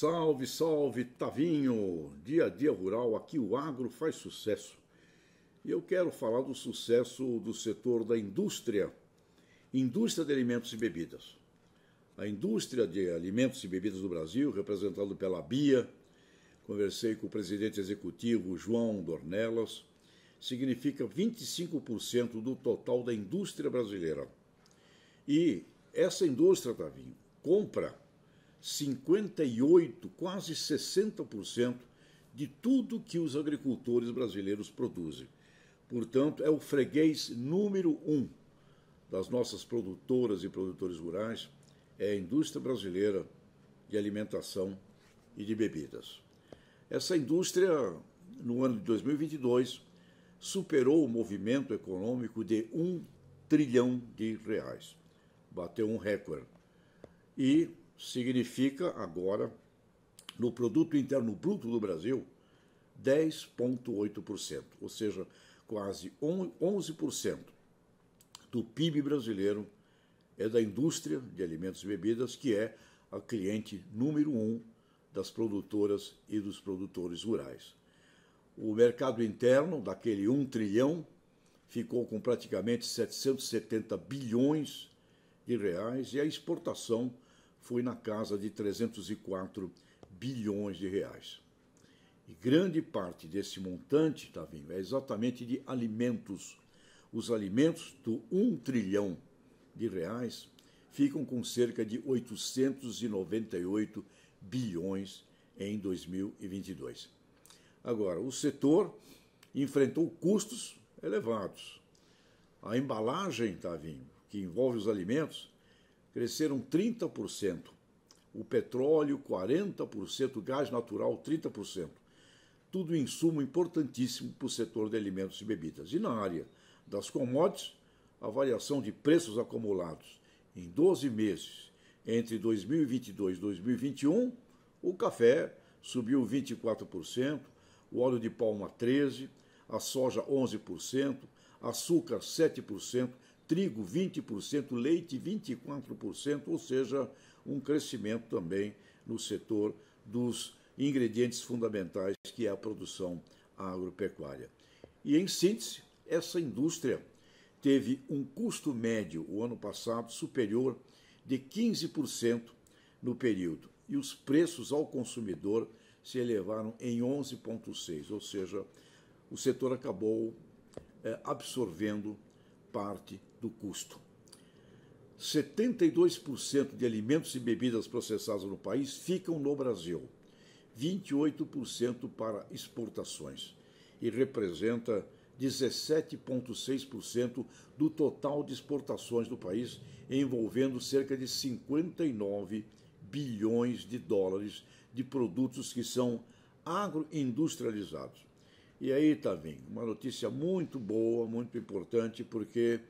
Salve, salve, Tavinho! Dia a dia rural, aqui o agro faz sucesso. E eu quero falar do sucesso do setor da indústria, indústria de alimentos e bebidas. A indústria de alimentos e bebidas do Brasil, representado pela BIA, conversei com o presidente executivo João Dornelas, significa 25% do total da indústria brasileira. E essa indústria, Tavinho, compra 58, quase 60% de tudo que os agricultores brasileiros produzem. Portanto, é o freguês número um das nossas produtoras e produtores rurais, é a indústria brasileira de alimentação e de bebidas. Essa indústria, no ano de 2022, superou o movimento econômico de um trilhão de reais. Bateu um recorde. E significa agora, no produto interno bruto do Brasil, 10,8%, ou seja, quase 11% do PIB brasileiro é da indústria de alimentos e bebidas, que é a cliente número um das produtoras e dos produtores rurais. O mercado interno, daquele 1 trilhão, ficou com praticamente 770 bilhões de reais e a exportação foi na casa de 304 bilhões de reais. E grande parte desse montante, Tavinho, é exatamente de alimentos. Os alimentos do 1 trilhão de reais ficam com cerca de 898 bilhões em 2022. Agora, o setor enfrentou custos elevados. A embalagem, Tavinho, que envolve os alimentos, cresceram 30%, o petróleo 40%, o gás natural 30%. Tudo insumo importantíssimo para o setor de alimentos e bebidas. E na área das commodities, a variação de preços acumulados em 12 meses entre 2022 e 2021, o café subiu 24%, o óleo de palma 13%, a soja 11%, açúcar 7%, trigo 20%, leite 24%, ou seja, um crescimento também no setor dos ingredientes fundamentais que é a produção agropecuária. E em síntese, essa indústria teve um custo médio o ano passado superior de 15% no período, e os preços ao consumidor se elevaram em 11,6%, ou seja, o setor acabou eh, absorvendo parte do custo. 72% de alimentos e bebidas processados no país ficam no Brasil, 28% para exportações, e representa 17,6% do total de exportações do país, envolvendo cerca de 59 bilhões de dólares de produtos que são agroindustrializados. E aí, Tavim, uma notícia muito boa, muito importante, porque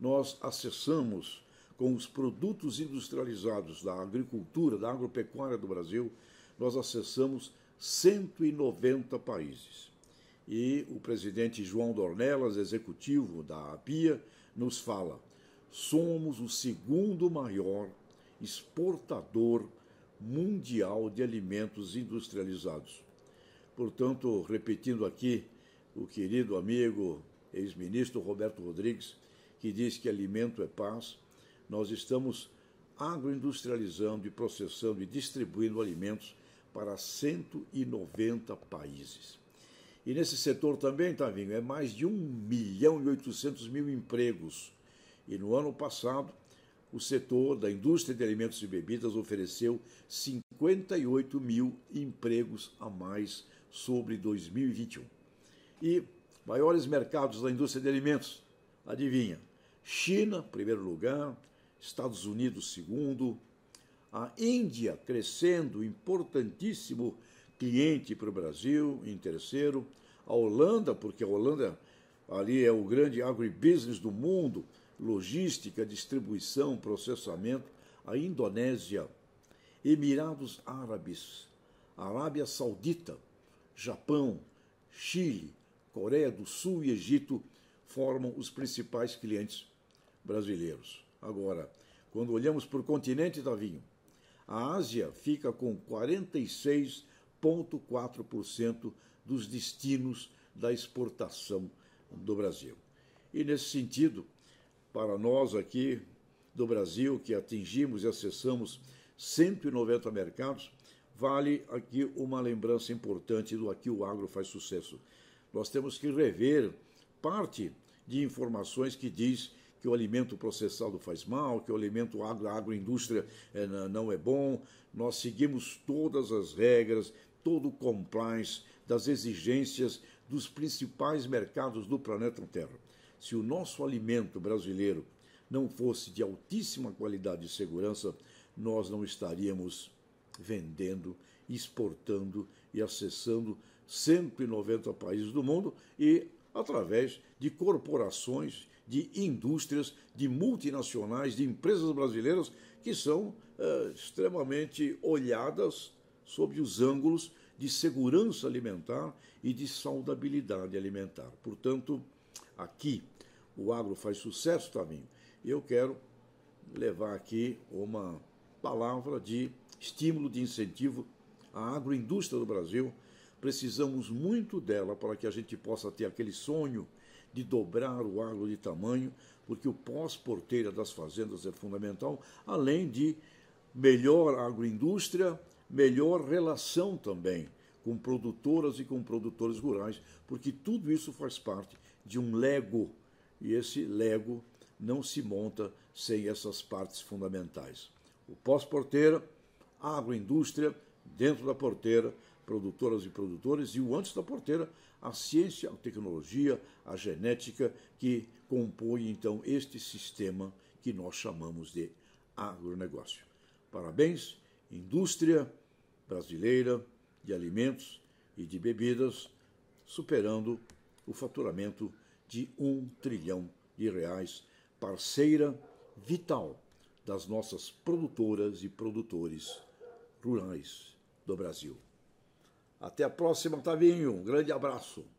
nós acessamos com os produtos industrializados da agricultura, da agropecuária do Brasil, nós acessamos 190 países. E o presidente João Dornelas, executivo da APIA, nos fala: somos o segundo maior exportador mundial de alimentos industrializados. Portanto, repetindo aqui o querido amigo ex-ministro Roberto Rodrigues, que diz que alimento é paz, nós estamos agroindustrializando e processando e distribuindo alimentos para 190 países. E nesse setor também, Tavinho, é mais de 1 milhão e 800 mil empregos. E no ano passado, o setor da indústria de alimentos e bebidas ofereceu 58 mil empregos a mais sobre 2021. E maiores mercados da indústria de alimentos, adivinha? China, primeiro lugar, Estados Unidos, segundo, a Índia crescendo, importantíssimo cliente para o Brasil, em terceiro, a Holanda, porque a Holanda ali é o grande agribusiness do mundo, logística, distribuição, processamento, a Indonésia, Emirados Árabes, Arábia Saudita, Japão, Chile, Coreia do Sul e Egito formam os principais clientes brasileiros. Agora, quando olhamos para o continente, Davinho, a Ásia fica com 46,4% dos destinos da exportação do Brasil. E nesse sentido, para nós aqui do Brasil, que atingimos e acessamos 190 mercados, vale aqui uma lembrança importante do Aqui o Agro Faz Sucesso. Nós temos que rever parte de informações que diz que o alimento processado faz mal, que o alimento agro, agroindústria é, não é bom. Nós seguimos todas as regras, todo o compliance das exigências dos principais mercados do planeta Terra. Se o nosso alimento brasileiro não fosse de altíssima qualidade e segurança, nós não estaríamos vendendo, exportando e acessando 190 países do mundo e através de corporações, de indústrias, de multinacionais, de empresas brasileiras que são é, extremamente olhadas sob os ângulos de segurança alimentar e de saudabilidade alimentar. Portanto, aqui o agro faz sucesso, também. Eu quero levar aqui uma palavra de estímulo de incentivo à agroindústria do Brasil. Precisamos muito dela para que a gente possa ter aquele sonho de dobrar o agro de tamanho, porque o pós-porteira das fazendas é fundamental, além de melhor agroindústria, melhor relação também com produtoras e com produtores rurais, porque tudo isso faz parte de um lego, e esse lego não se monta sem essas partes fundamentais. O pós-porteira agroindústria dentro da porteira, produtoras e produtores, e o antes da porteira, a ciência, a tecnologia, a genética, que compõe então este sistema que nós chamamos de agronegócio. Parabéns, indústria brasileira de alimentos e de bebidas, superando o faturamento de um trilhão de reais, parceira vital das nossas produtoras e produtores rurais do Brasil. Até a próxima, Tavinho. Um grande abraço.